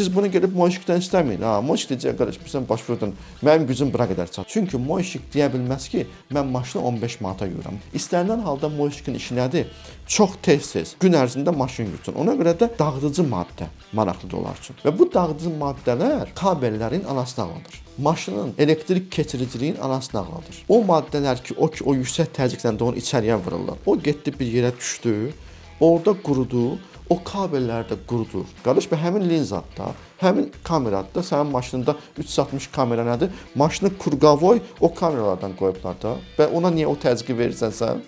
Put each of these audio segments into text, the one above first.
Siz bunu gedib Moşikdən istəməyin. Ha, Moşik deyəcək qardaş, bilirsən baş vurdun. Mənim gücüm bura qədər çatır. Çünki Moşik deyə bilməz ki, mən maşını 15 manata yuyuram. İstənilən halda Moşikin işi nədir? Çox tez-tez gün ərzində maşın yutsun. Ona görə də dağıdıcı maddə maraqlıdır onlar üçün. Və bu dağıdıcı maddələr kabellərin anasını ağladır maşının elektrik keçiriciliyin anasını ağladır. O maddələr ki, o ki, o yüksək təzyiqləndə onu içəriyə vururlar. O getdi bir yerə düşdü, orada qurudu o kabellər də qurudur. Qardaş, və həmin linzadda, həmin kamerada sənin maşınında 360 kamera nədir? Maşını kurqavoy o kameralardan qoyublar da və ona niyə o təzyiqi verirsən sən?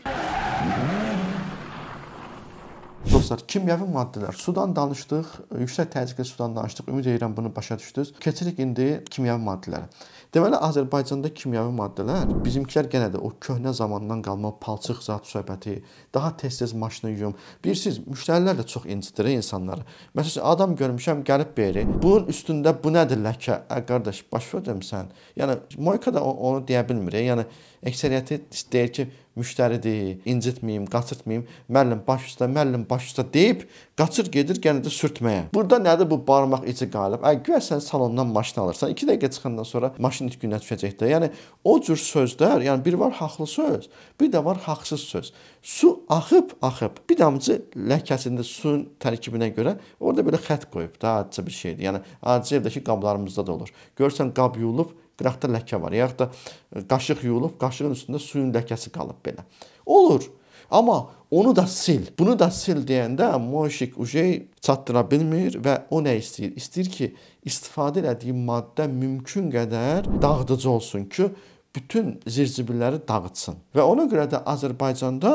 dostlar, kimyəvi maddələr. Sudan danışdıq, yüksək təzyiqli sudan danışdıq. Ümid edirəm bunu başa düşdünüz. Keçirik indi kimyəvi maddələrə. Deməli Azərbaycanda kimyəvi maddələr bizimkilər yenə də o köhnə zamandan qalma palçıq zat söhbəti, daha tez-tez maşını yuyum. Bilirsiniz, müştərilər də çox incidir insanları. Məsələn, adam görmüşəm gəlib beri. Bunun üstündə bu nədir ləkə? Ə qardaş, baş verdim sən. Yəni Moyka da onu deyə bilmir. Yəni əksəriyyəti deyir ki, müştəridir, incitməyim, qaçırtmayım. Müəllim baş üstə, müəllim baş üstə deyib qaçır gedir gənədə sürtməyə. Burada nədir bu barmaq içi qalıb? Ay güya sən salondan maşın alırsan, 2 dəqiqə çıxandan sonra maşın itkinə düşəcək də. Yəni o cür sözlər, yəni bir var haqlı söz, bir də var haqsız söz. Su axıb axıb bir damcı ləkəsində suyun tərkibinə görə orada belə xətt qoyub da, acı bir şeydir. Yəni acı evdəki qablarımızda da olur. Görsən qab yuyulub qıraqda ləkə var, yaxud da e, qaşıq yuyulub, qaşığın üstündə suyun ləkəsi qalıb belə. Olur. Amma onu da sil, bunu da sil deyəndə Moşik Ujey çatdıra bilmir və o nə istəyir? İstəyir ki, istifadə elədiyi maddə mümkün qədər dağıdıcı olsun ki, bütün zirzibilləri dağıtsın. Və ona görə də Azərbaycanda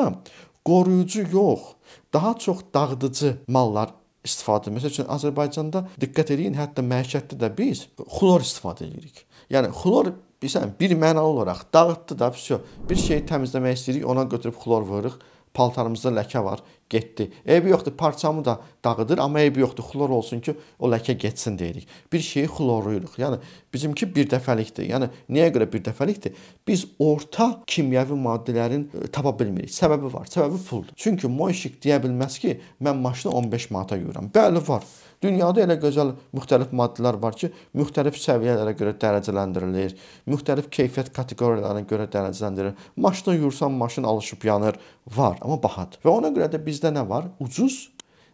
qoruyucu yox, daha çox dağıdıcı mallar istifadə. Məsəl üçün Azərbaycanda diqqət eləyin, hətta məişətdə də biz xlor istifadə edirik. Yəni xlor bilirsən, bir məna olaraq dağıtdı da, vəsyo. Bir şeyi təmizləmək istəyirik, ona götürüb xlor vırırıq. Paltarımızda ləkə var getdi. Eybi yoxdur, parçamı da dağıdır, amma eybi yoxdur. Xlor olsun ki, o ləkə getsin deyirik. Bir şeyi xloruyuruq. Yəni bizimki bir dəfəlikdir. Yəni niyə görə bir dəfəlikdir? Biz orta kimyəvi maddələrin ə, e, tapa bilmirik. Səbəbi var. Səbəbi puldur. Çünki Moyşik deyə bilməz ki, mən maşını 15 manata yuyuram. Bəli var. Dünyada elə gözəl müxtəlif maddələr var ki, müxtəlif səviyyələrə görə dərəcələndirilir, müxtəlif keyfiyyət kateqoriyalarına görə dərəcələndirilir. Maşını yuyursan, maşın alışıb yanır, var, amma bahadır. Və ona görə də biz bizdə nə var? Ucuz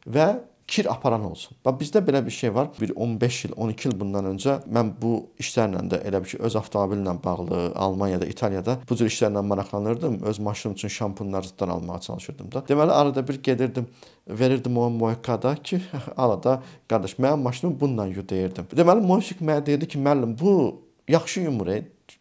və kir aparan olsun. Və bizdə belə bir şey var. Bir 15 il, 12 il bundan öncə mən bu işlərlə də elə bir ki, öz avtomobillə bağlı Almaniyada, İtaliyada bu cür işlərlə maraqlanırdım. Öz maşınım üçün şampunlardan almağa çalışırdım da. Deməli arada bir gedirdim, verirdim o moykada ki, alada qardaş, mənim maşınımı bununla yu deyirdim. Deməli moysik mənə deyirdi ki, müəllim bu yaxşı yumur,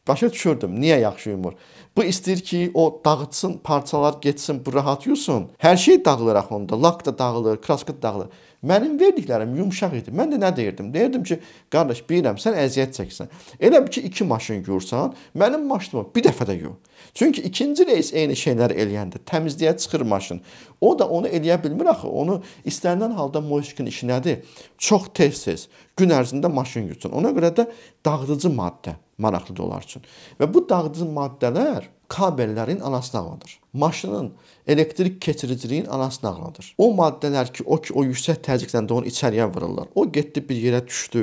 Başa düşürdüm. Niyə yaxşı yumur? Bu istəyir ki, o dağıtsın, parçalar getsin, bu rahat yusun. Hər şey dağılır axı onda. Lak da dağılır, kraska da dağılır. Mənim verdiklərim yumşaq idi. Mən də nə deyirdim? Deyirdim ki, qardaş, bilirəm sən əziyyət çəksən. Elə bil ki, 2 maşın yuyursan, mənim maşınımı bir dəfə də yuy. Çünki ikinci reis eyni şeylər eləyəndə təmizliyə çıxır maşın. O da onu eləyə bilmir axı. Onu istənilən halda moşkin işi nədir? Çox tez-tez gün ərzində maşın yuyursun. Ona görə də dağıdıcı maddə maraqlıdır onlar üçün. Və bu dağıdıcı maddələr kabellərin anası nağlıdır. Maşının elektrik keçiriciliyin anası nağlıdır. O maddələr ki, o ki, o yüksək təzyiqləndə onu içəriyə vururlar. O getdi bir yerə düşdü,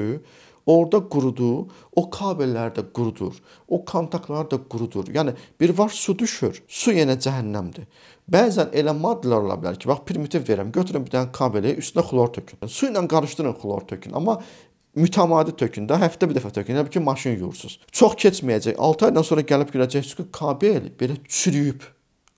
orada qurudu, o kabellər də qurudur, o kontaktlar da qurudur. Yəni bir var su düşür, su yenə cəhənnəmdir. Bəzən elə maddələr ola bilər ki, bax primitiv deyirəm, götürün bir dənə kabeli, üstünə xlor tökün. Su ilə qarışdırın xlor tökün, amma mütəmadi tökün də, həftə bir dəfə tökün, bütün maşın yuyursunuz. Çox keçməyəcək. 6 aydan sonra gəlib görəcəksiniz ki, kabel belə çürüyüb.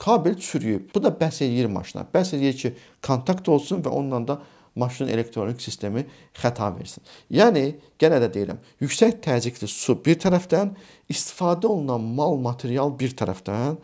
Kabel çürüyüb. Bu da bəs eləyir maşına. Bəs eləyir ki, kontakt olsun və onunla da maşının elektronik sistemi xəta versin. Yəni yenə də deyirəm, yüksək təzyiqli su bir tərəfdən, istifadə olunan mal, material bir tərəfdən,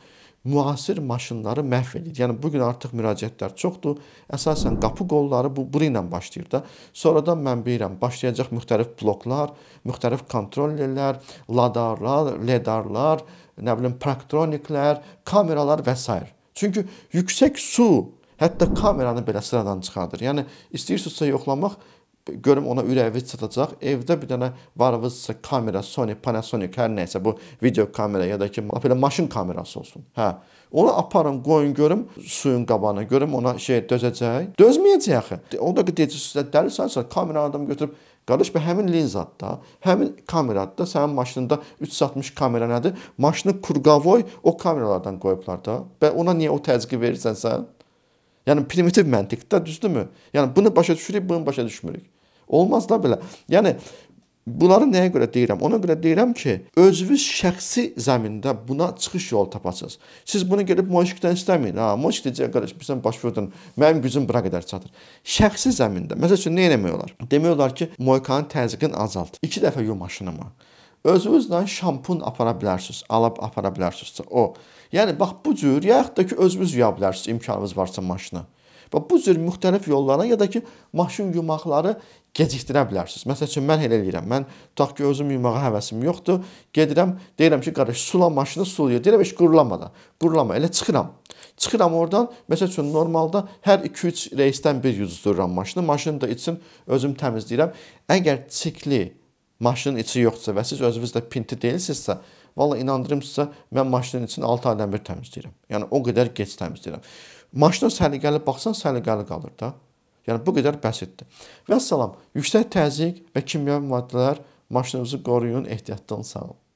müasir maşınları məhv edir. Yəni bu gün artıq müraciətlər çoxdur. Əsasən qapı qolları bu bura ilə başlayır da. Sonradan mən bilirəm başlayacaq müxtəlif bloklar, müxtəlif kontrollerlər, ladarlar, ledarlar, nə bilim praktroniklər, kameralar və s. Çünki yüksək su hətta kameranı belə sıradan çıxardır. Yəni istəyirsinizsə yoxlamaq görüm ona ürəvi çatacaq. Evdə bir dənə varınızsa kamera, Sony, Panasonic hər nəsə bu video kamera ya da ki belə maşın kamerası olsun. Hə. Onu aparım, qoyun görüm suyun qabağına, görüm ona şey dözəcək. Dözməyəcək axı. O da deyəcəksə dəlisənsə kameranı adam götürüb Qardaş, bə həmin linzadda, həmin kamerada sənin maşınında 360 kamera nədir? Maşını kurqavoy o kameralardan qoyublar da. Bə ona niyə o təzyiqi verirsən sən? Yəni primitiv məntiqdə düzdürmü? Yəni bunu başa düşürük, bunu başa düşmürük. Olmaz da belə. Yəni Bunları nəyə görə deyirəm? Ona görə deyirəm ki, özünüz şəxsi zəmində buna çıxış yolu tapasınız. Siz bunu gedib Moşikdən istəməyin. Ha, Moşik deyəcək qardaş, bilirsən baş verdin. Mənim gücüm bura qədər çatır. Şəxsi zəmində. Məsəl üçün nə etmək olar? Demək olar ki, Moykanın təzyiqini azalt. 2 dəfə yum maşınımı. Özünüzlə şampun apara bilərsiniz, alıb apara bilərsiniz. O. Yəni bax bu cür yaxud da ki özünüz yuya bilərsiniz imkanınız varsa maşını. Və bu cür müxtəlif yollara ya da ki, maşın yumaqları gecikdirə bilərsiniz. Məsəl üçün mən elə eləyirəm. Mən tutaq ki, özüm yumağa həvəsim yoxdur. Gedirəm, deyirəm ki, qardaş, sula maşını sulayır. Deyirəm, heç qurulamadan. Qurulama, elə çıxıram. Çıxıram oradan. Məsəl üçün normalda hər 2-3 reysdən bir yuduzdururam maşını. Maşını da için özüm təmizləyirəm. Əgər çikli maşının içi yoxdursa və siz özünüz də pinti deyilsinizsə, Valla inandırım sizə, mən maşının içini 6 aydan bir təmizləyirəm. Yəni o qədər gec təmizləyirəm. Maşına səliqəli baxsan səliqəli qalır da. Yəni bu qədər basitdir. Və salam, yüksək təzyiq və kimyəvi maddələr maşınınızı qoruyun, ehtiyatlı olun.